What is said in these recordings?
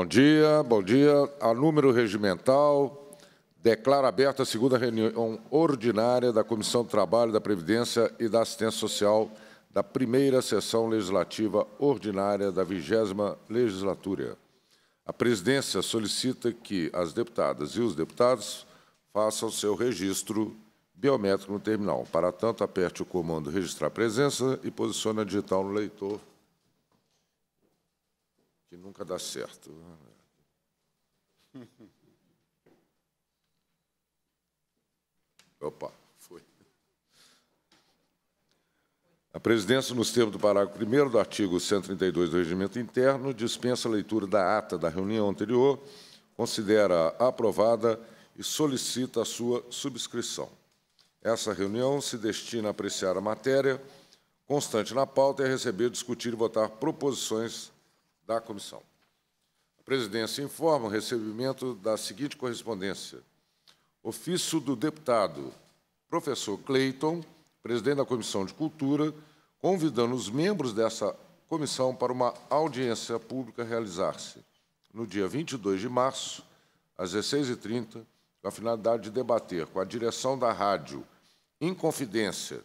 Bom dia, bom dia. A número regimental declara aberta a segunda reunião ordinária da Comissão do Trabalho, da Previdência e da Assistência Social da primeira sessão legislativa ordinária da vigésima legislatura. A presidência solicita que as deputadas e os deputados façam seu registro biométrico no terminal. Para tanto, aperte o comando Registrar Presença e posicione a digital no leitor que nunca dá certo. Opa, foi. A presidência, nos termos do parágrafo 1 do artigo 132 do Regimento Interno, dispensa a leitura da ata da reunião anterior, considera aprovada e solicita a sua subscrição. Essa reunião se destina a apreciar a matéria constante na pauta e a receber, discutir e votar proposições da comissão. A presidência informa o recebimento da seguinte correspondência. Ofício do deputado professor Clayton, presidente da Comissão de Cultura, convidando os membros dessa comissão para uma audiência pública realizar-se no dia 22 de março, às 16h30, com a finalidade de debater com a direção da rádio Inconfidência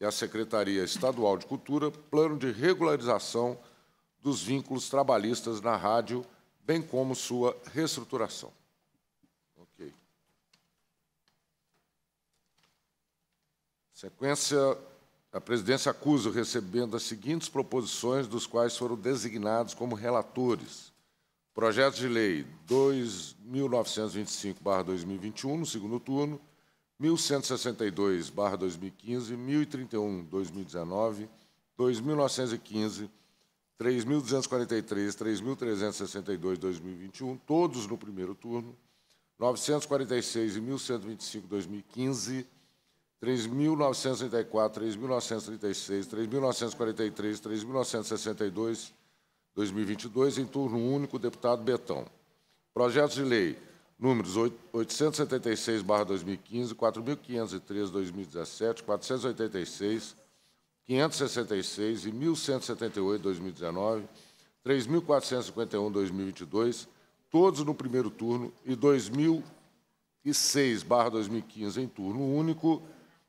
e a Secretaria Estadual de Cultura, plano de regularização dos vínculos trabalhistas na rádio, bem como sua reestruturação. Sequência, a presidência acusa recebendo as seguintes proposições, dos quais foram designados como relatores. Projeto de Lei 2.925-2021, no segundo turno, 1.162-2015, 1.031-2019, 2.915 3.243, 3.362, 2021, todos no primeiro turno, 946 e 1.125, 2015, 3.934, 3.936, 3.943, 3.962, 2022, em turno único, deputado Betão. Projetos de lei números 876, 2015, 4.503, 2017, 486, 566 e 1.178 2019, 3.451 2022, todos no primeiro turno, e 2006 2015 em turno único,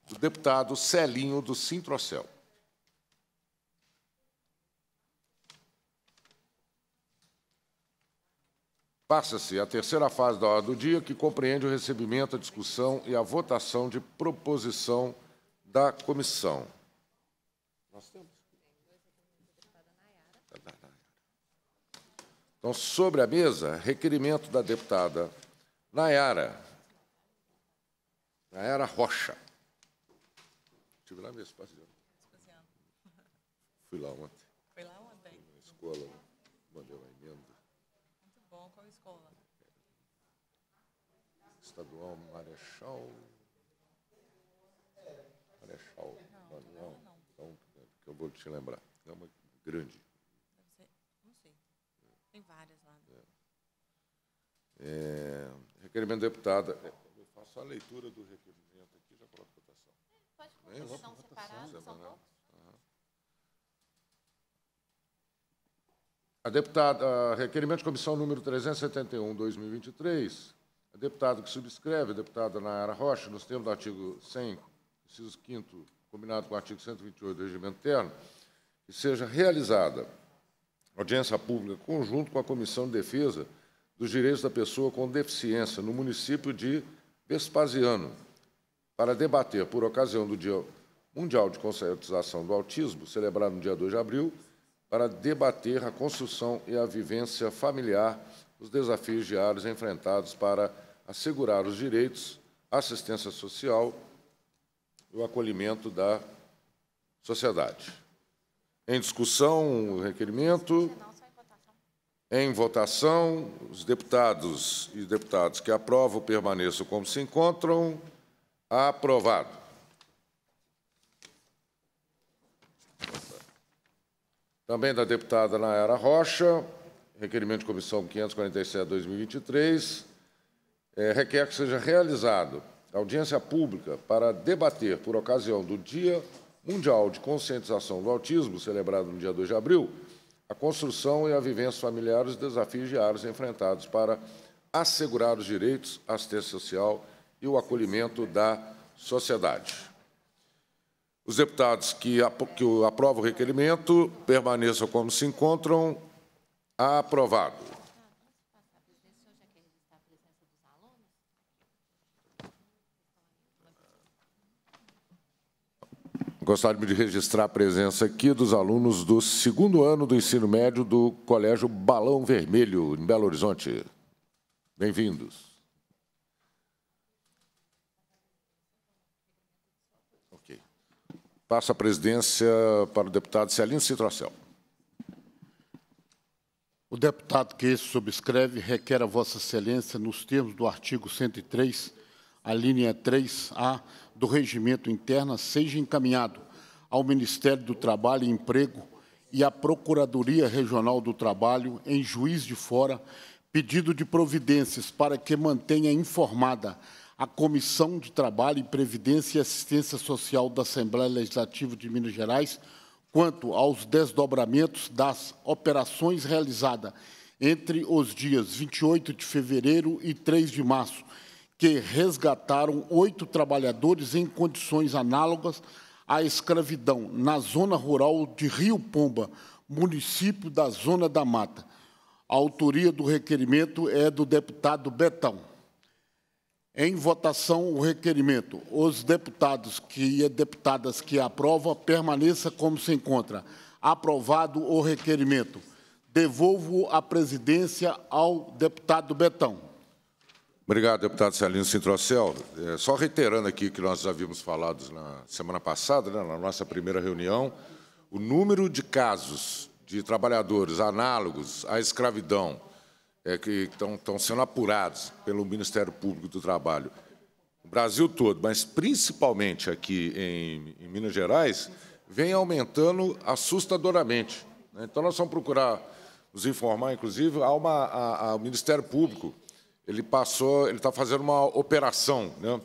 do deputado Celinho do Sintrocel. Passa-se a terceira fase da hora do dia, que compreende o recebimento, a discussão e a votação de proposição da comissão. Nós temos. Então, sobre a mesa, requerimento da deputada Nayara. Nayara Rocha. Estive lá mesmo, passeando. Fui lá ontem. Foi lá ontem? na escola, mandei uma emenda. Muito bom, qual escola? Estadual Marechal. Marechal vou te lembrar. É uma grande. Deve ser, Não sei. Tem várias lá. Né? É. É, requerimento da deputada. É, eu faço a leitura do requerimento aqui já coloco a votação. Pode né? colocar, votação separada, são poucos. A deputada, a requerimento de comissão número 371, 2023, a deputada que subscreve, a deputada Nayara Rocha, nos termos do artigo 100, inciso 5 combinado com o artigo 128 do Regimento Interno, que seja realizada audiência pública conjunto com a Comissão de Defesa dos Direitos da Pessoa com Deficiência no município de Vespasiano, para debater, por ocasião do Dia Mundial de Conscientização do Autismo, celebrado no dia 2 de abril, para debater a construção e a vivência familiar, os desafios diários enfrentados para assegurar os direitos, assistência social o acolhimento da sociedade. Em discussão, o requerimento. Em votação, os deputados e deputados que aprovam permaneçam como se encontram. Aprovado. Também da deputada Nayara Rocha, requerimento de comissão 547-2023, é, requer que seja realizado audiência pública para debater, por ocasião do Dia Mundial de Conscientização do Autismo, celebrado no dia 2 de abril, a construção e a vivência familiar e os desafios diários enfrentados para assegurar os direitos, assistência social e o acolhimento da sociedade. Os deputados que, que aprovam o requerimento permaneçam como se encontram. Aprovado. Gostaria de registrar a presença aqui dos alunos do segundo ano do ensino médio do Colégio Balão Vermelho, em Belo Horizonte. Bem-vindos. Ok. Passo a presidência para o deputado Celino Citrocel. O deputado que esse subscreve requer a Vossa Excelência, nos termos do artigo 103 a linha 3A do Regimento interno seja encaminhado ao Ministério do Trabalho e Emprego e à Procuradoria Regional do Trabalho, em juiz de fora, pedido de providências para que mantenha informada a Comissão de Trabalho, e Previdência e Assistência Social da Assembleia Legislativa de Minas Gerais quanto aos desdobramentos das operações realizadas entre os dias 28 de fevereiro e 3 de março que resgataram oito trabalhadores em condições análogas à escravidão na zona rural de Rio Pomba, município da Zona da Mata. A autoria do requerimento é do deputado Betão. Em votação, o requerimento. Os deputados que, e deputadas que aprovam, permaneça como se encontra. Aprovado o requerimento. Devolvo a presidência ao deputado Betão. Obrigado, deputado Celino Cintrocel. É, só reiterando aqui o que nós havíamos falado na semana passada, né, na nossa primeira reunião, o número de casos de trabalhadores análogos à escravidão é, que estão, sendo apurados pelo Ministério Público do Trabalho, no Brasil todo, mas principalmente aqui em, em Minas Gerais, vem aumentando assustadoramente. Né. Então, nós vamos procurar nos informar, inclusive, há uma, a, a, o Ministério Público ele passou, ele está fazendo uma operação né,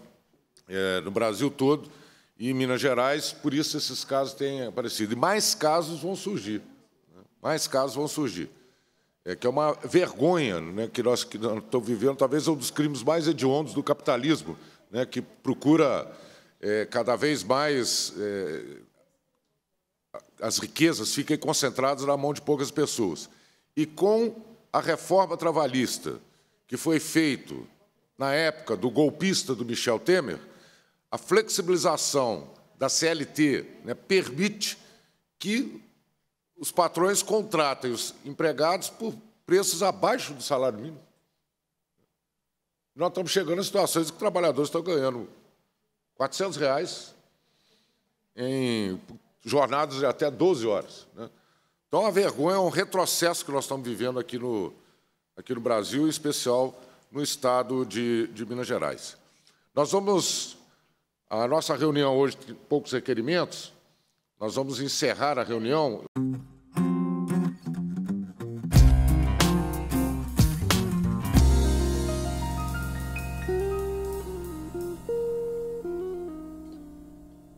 é, no Brasil todo e em Minas Gerais, por isso esses casos têm aparecido. E mais casos vão surgir, né, mais casos vão surgir. É que é uma vergonha né, que nós que estamos vivendo, talvez um dos crimes mais hediondos do capitalismo, né, que procura é, cada vez mais é, as riquezas fiquem concentradas na mão de poucas pessoas. E com a reforma trabalhista, que foi feito na época do golpista do Michel Temer, a flexibilização da CLT né, permite que os patrões contratem os empregados por preços abaixo do salário mínimo. Nós estamos chegando a situações em que trabalhadores estão ganhando R$ reais em jornadas de até 12 horas. Né? Então, a vergonha é um retrocesso que nós estamos vivendo aqui no, aqui no Brasil, em especial no estado de, de Minas Gerais. Nós vamos, a nossa reunião hoje, poucos requerimentos, nós vamos encerrar a reunião.